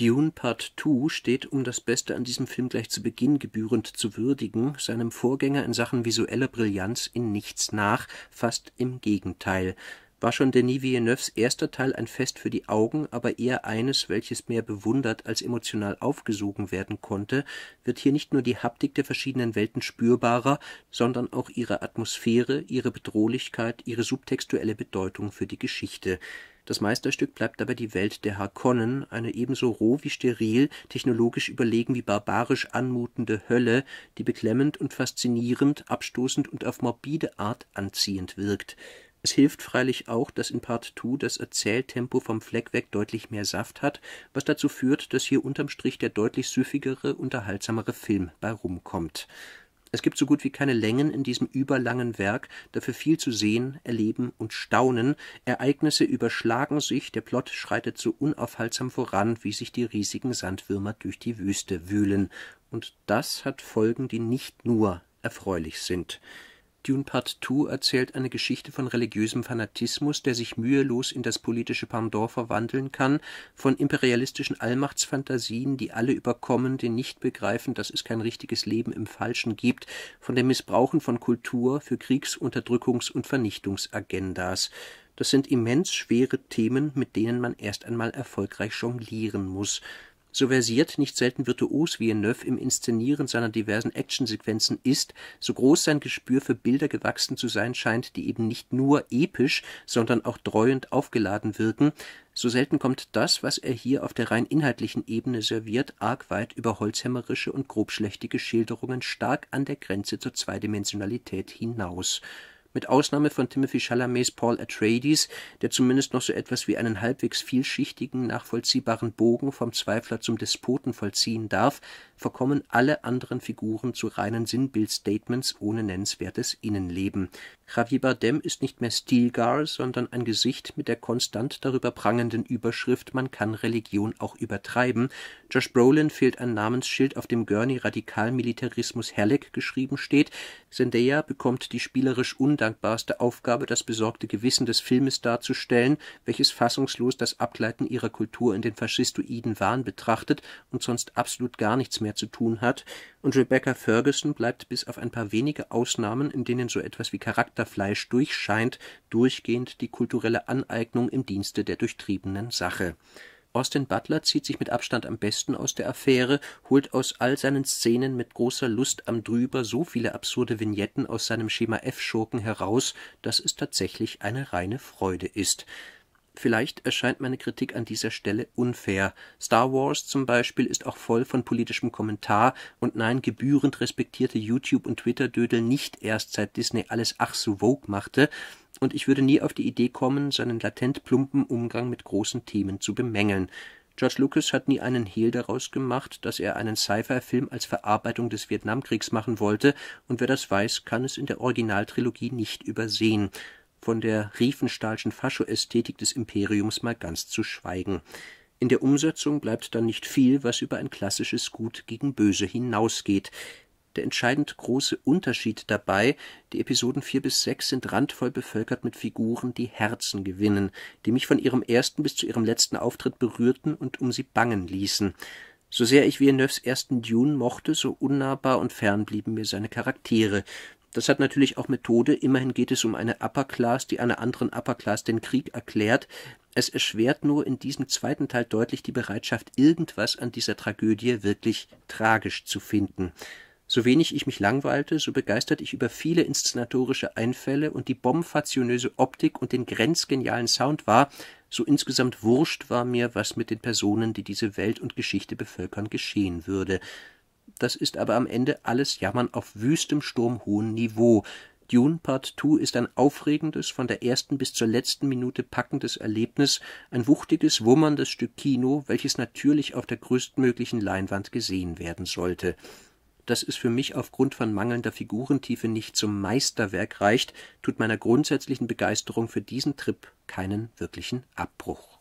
Dune Part 2 steht, um das Beste an diesem Film gleich zu Beginn gebührend zu würdigen, seinem Vorgänger in Sachen visueller Brillanz in nichts nach, fast im Gegenteil war schon Denis Villeneuves erster Teil ein Fest für die Augen, aber eher eines, welches mehr bewundert als emotional aufgesogen werden konnte, wird hier nicht nur die Haptik der verschiedenen Welten spürbarer, sondern auch ihre Atmosphäre, ihre Bedrohlichkeit, ihre subtextuelle Bedeutung für die Geschichte. Das Meisterstück bleibt dabei die Welt der Harkonnen, eine ebenso roh wie steril, technologisch überlegen wie barbarisch anmutende Hölle, die beklemmend und faszinierend, abstoßend und auf morbide Art anziehend wirkt. Es hilft freilich auch, dass in Part 2 das Erzähltempo vom Fleck weg deutlich mehr Saft hat, was dazu führt, dass hier unterm Strich der deutlich süffigere, unterhaltsamere Film bei rumkommt. Es gibt so gut wie keine Längen in diesem überlangen Werk, dafür viel zu sehen, erleben und staunen. Ereignisse überschlagen sich, der Plot schreitet so unaufhaltsam voran, wie sich die riesigen Sandwürmer durch die Wüste wühlen. Und das hat Folgen, die nicht nur erfreulich sind. Dune Part 2 erzählt eine Geschichte von religiösem Fanatismus, der sich mühelos in das politische Pandor verwandeln kann, von imperialistischen Allmachtsfantasien, die alle überkommen, die nicht begreifen, dass es kein richtiges Leben im Falschen gibt, von dem Missbrauchen von Kultur für Kriegs-, Unterdrückungs- und Vernichtungsagendas. Das sind immens schwere Themen, mit denen man erst einmal erfolgreich jonglieren muss – so versiert, nicht selten virtuos wie Neuf im Inszenieren seiner diversen Actionsequenzen ist, so groß sein Gespür für Bilder gewachsen zu sein scheint, die eben nicht nur episch, sondern auch dreuend aufgeladen wirken, so selten kommt das, was er hier auf der rein inhaltlichen Ebene serviert, arg weit über holzhämmerische und grobschlächtige Schilderungen stark an der Grenze zur Zweidimensionalität hinaus mit Ausnahme von Timothy Chalamets Paul Atreides, der zumindest noch so etwas wie einen halbwegs vielschichtigen, nachvollziehbaren Bogen vom Zweifler zum Despoten vollziehen darf, verkommen alle anderen Figuren zu reinen Sinnbildstatements ohne nennenswertes Innenleben. Javier Bardem ist nicht mehr Stilgar, sondern ein Gesicht mit der konstant darüber prangenden Überschrift »Man kann Religion auch übertreiben«. Josh Brolin fehlt ein Namensschild, auf dem Gurney Radikalmilitarismus Herleck geschrieben steht. Zendaya bekommt die spielerisch undankbare undankbarste Aufgabe, das besorgte Gewissen des Filmes darzustellen, welches fassungslos das Abgleiten ihrer Kultur in den faschistoiden Wahn betrachtet und sonst absolut gar nichts mehr zu tun hat, und Rebecca Ferguson bleibt bis auf ein paar wenige Ausnahmen, in denen so etwas wie Charakterfleisch durchscheint, durchgehend die kulturelle Aneignung im Dienste der durchtriebenen Sache. Austin Butler zieht sich mit Abstand am besten aus der Affäre, holt aus all seinen Szenen mit großer Lust am Drüber so viele absurde Vignetten aus seinem Schema-F-Schurken heraus, dass es tatsächlich eine reine Freude ist Vielleicht erscheint meine Kritik an dieser Stelle unfair. Star Wars zum Beispiel ist auch voll von politischem Kommentar und nein, gebührend respektierte YouTube- und Twitter-Dödel nicht erst seit Disney alles ach so vogue machte, und ich würde nie auf die Idee kommen, seinen latent plumpen Umgang mit großen Themen zu bemängeln. George Lucas hat nie einen Hehl daraus gemacht, dass er einen Sci-Fi-Film als Verarbeitung des Vietnamkriegs machen wollte, und wer das weiß, kann es in der Originaltrilogie nicht übersehen von der Riefenstahlschen Faschoästhetik des Imperiums mal ganz zu schweigen. In der Umsetzung bleibt dann nicht viel, was über ein klassisches Gut gegen Böse hinausgeht. Der entscheidend große Unterschied dabei, die Episoden 4 bis 6 sind randvoll bevölkert mit Figuren, die Herzen gewinnen, die mich von ihrem ersten bis zu ihrem letzten Auftritt berührten und um sie bangen ließen. So sehr ich Villeneuves ersten Dune mochte, so unnahbar und fern blieben mir seine Charaktere. Das hat natürlich auch Methode. Immerhin geht es um eine Upper Class, die einer anderen Upper Class den Krieg erklärt. Es erschwert nur in diesem zweiten Teil deutlich die Bereitschaft, irgendwas an dieser Tragödie wirklich tragisch zu finden. So wenig ich mich langweilte, so begeistert ich über viele inszenatorische Einfälle und die bombfationöse Optik und den grenzgenialen Sound war, so insgesamt wurscht war mir, was mit den Personen, die diese Welt und Geschichte bevölkern, geschehen würde. Das ist aber am Ende alles Jammern auf wüstem sturmhohen Niveau. Dune Part 2 ist ein aufregendes, von der ersten bis zur letzten Minute packendes Erlebnis, ein wuchtiges, wummerndes Stück Kino, welches natürlich auf der größtmöglichen Leinwand gesehen werden sollte. Dass es für mich aufgrund von mangelnder Figurentiefe nicht zum Meisterwerk reicht, tut meiner grundsätzlichen Begeisterung für diesen Trip keinen wirklichen Abbruch.